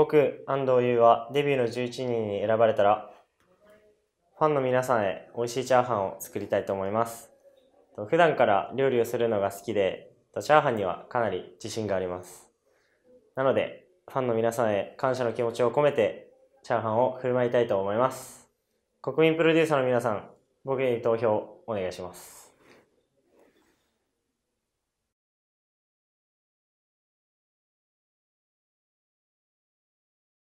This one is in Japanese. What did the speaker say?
僕、安藤優はデビューの11人に選ばれたら、ファンの皆さんへ美味しいチャーハンを作りたいと思います。普段から料理をするのが好きで、チャーハンにはかなり自信があります。なので、ファンの皆さんへ感謝の気持ちを込めて、チャーハンを振る舞いたいと思います。国民プロデューサーの皆さん、僕に投票お願いします。